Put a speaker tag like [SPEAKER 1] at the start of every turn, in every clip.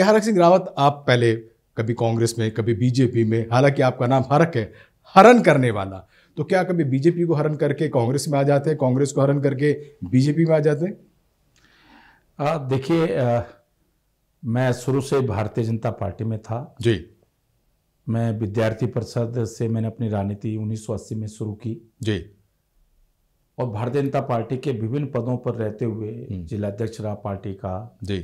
[SPEAKER 1] हरक सिंह रावत आप पहले कभी कांग्रेस में कभी बीजेपी में हालांकि आपका नाम हरक है हरण करने वाला तो क्या कभी बीजेपी को हरण करके कांग्रेस में आ जाते हैं कांग्रेस को हरण करके बीजेपी में आ जाते हैं देखिए मैं शुरू से भारतीय जनता पार्टी में था जी मैं विद्यार्थी परिषद से मैंने अपनी राजनीति 1980 में शुरू की जी और भारतीय जनता पार्टी के विभिन्न पदों पर रहते हुए हम्म। जिलाध्यक्ष रहा पार्टी का जी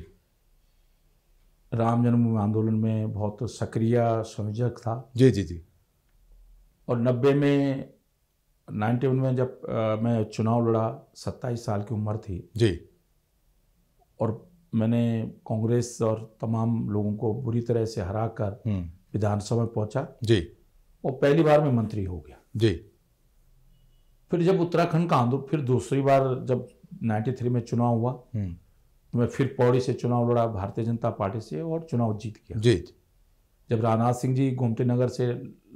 [SPEAKER 1] राम जन्मभूमि आंदोलन में बहुत सक्रिय संयोजक था जी जी जी और नब्बे में नाइन्टी वन में जब आ, मैं चुनाव लड़ा सत्ताईस साल की उम्र थी जी और मैंने कांग्रेस और तमाम लोगों को बुरी तरह से हरा कर हम्म। विधानसभा में पहुंचा जी और पहली बार मैं मंत्री हो गया जी फिर जब उत्तराखंड का आंदोलन फिर दूसरी बार जब 93 में चुनाव हुआ हम्म। मैं फिर पौड़ी से चुनाव लड़ा भारतीय जनता पार्टी से और चुनाव जीत गया जी जब राजनाथ सिंह जी गोमती नगर से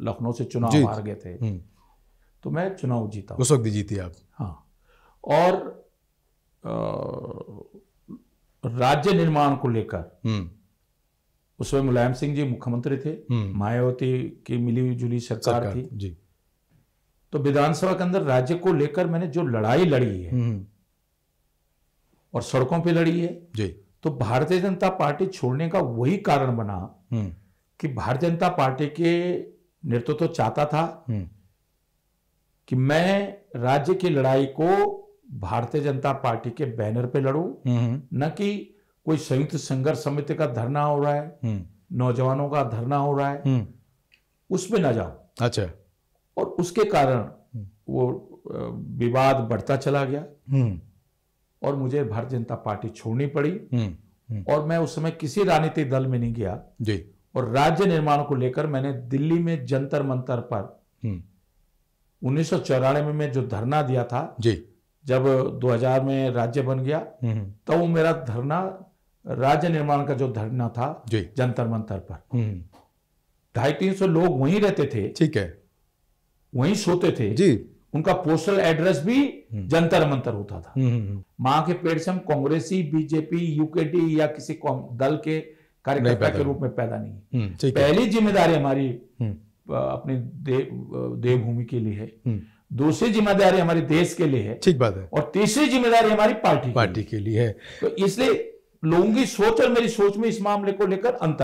[SPEAKER 1] लखनऊ से चुनाव हार गए थे हम्म। तो मैं चुनाव जीता उस वक्त जीती आप हाँ और राज्य निर्माण को लेकर हम्म। उस समय मुलायम सिंह जी मुख्यमंत्री थे हम्म। मायावती की मिली जुली सरकार, सरकार थी जी तो विधानसभा के अंदर राज्य को लेकर मैंने जो लड़ाई लड़ी है और सड़कों पे लड़ी है जी तो भारतीय जनता पार्टी छोड़ने का वही कारण बना हम्म। कि भारतीय जनता पार्टी के नेतृत्व तो चाहता था हम्म। कि मैं राज्य की लड़ाई को भारतीय जनता पार्टी के बैनर पे लड़ू हम्म, न कि कोई संयुक्त संघर्ष समिति का धरना हो रहा है नौजवानों का धरना हो रहा है उसमें ना जाओ अच्छा और उसके कारण वो विवाद बढ़ता चला गया और मुझे भारतीय जनता पार्टी छोड़नी पड़ी हम्म, हम्म। और मैं उस समय किसी राजनीतिक दल में नहीं गया जी और राज्य निर्माण को लेकर मैंने दिल्ली में जंतर मंतर पर हम्म। उन्नीस में मैं जो धरना दिया था जी जब 2000 में राज्य बन गया तब तो वो मेरा धरना राज्य निर्माण का जो धरना था जंतर मंतर पर ढाई तीन सौ लोग वहीं रहते थे ठीक है वहीं सोते थे जी उनका पोस्टल एड्रेस भी हम्म। जंतर मंतर होता था हम्म, हम्म, मां के पेड़ से हम कांग्रेसी बीजेपी यूकेटी या किसी दल के कार्यकर्ता के रूप में पैदा नहीं पहली जिम्मेदारी हमारी अपनी देवभूमि के लिए है दूसरी जिम्मेदारी हमारे देश के लिए है ठीक बात है और तीसरी जिम्मेदारी हमारी पार्टी पार्टी के लिए है तो इसलिए लोगों की सोच और मेरी सोच में इस मामले को लेकर अंतर